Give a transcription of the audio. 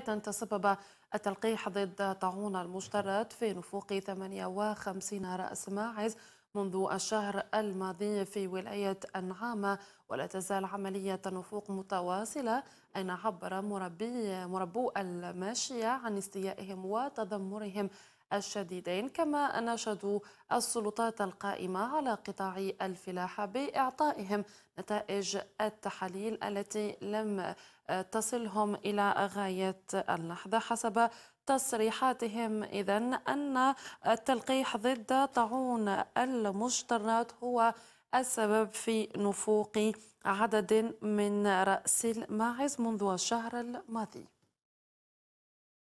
تسبب التلقيح ضد طاعون المشترط في نفوق 58 رأس ماعز منذ الشهر الماضي في ولاية أنعامة ولا تزال عملية النفوق متواصلة أين عبر مربي مربو الماشية عن استيائهم وتذمرهم الشديدين كما ناشدوا السلطات القائمة على قطاع الفلاحة بإعطائهم نتائج التحاليل التي لم تصلهم إلى غاية اللحظة حسب تصريحاتهم إذا أن التلقيح ضد طاعون المشترات هو السبب في نفوق عدد من رأس الماعز منذ الشهر الماضي